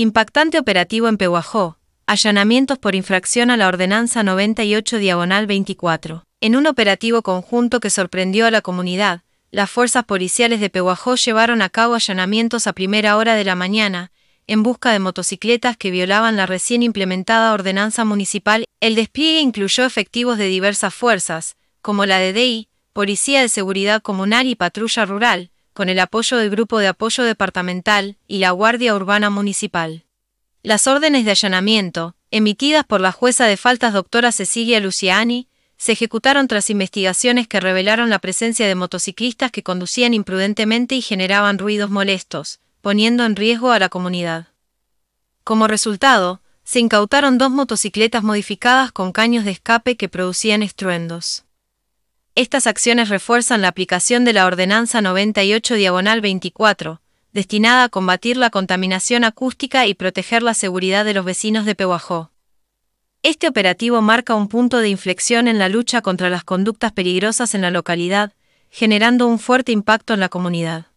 Impactante operativo en Pehuajó. Allanamientos por infracción a la ordenanza 98 diagonal 24. En un operativo conjunto que sorprendió a la comunidad, las fuerzas policiales de Pehuajó llevaron a cabo allanamientos a primera hora de la mañana, en busca de motocicletas que violaban la recién implementada ordenanza municipal. El despliegue incluyó efectivos de diversas fuerzas, como la de DEI, Policía de Seguridad Comunal y Patrulla Rural, con el apoyo del Grupo de Apoyo Departamental y la Guardia Urbana Municipal. Las órdenes de allanamiento, emitidas por la jueza de faltas doctora Cecilia Luciani, se ejecutaron tras investigaciones que revelaron la presencia de motociclistas que conducían imprudentemente y generaban ruidos molestos, poniendo en riesgo a la comunidad. Como resultado, se incautaron dos motocicletas modificadas con caños de escape que producían estruendos. Estas acciones refuerzan la aplicación de la Ordenanza 98 Diagonal 24, destinada a combatir la contaminación acústica y proteger la seguridad de los vecinos de Pehuajó. Este operativo marca un punto de inflexión en la lucha contra las conductas peligrosas en la localidad, generando un fuerte impacto en la comunidad.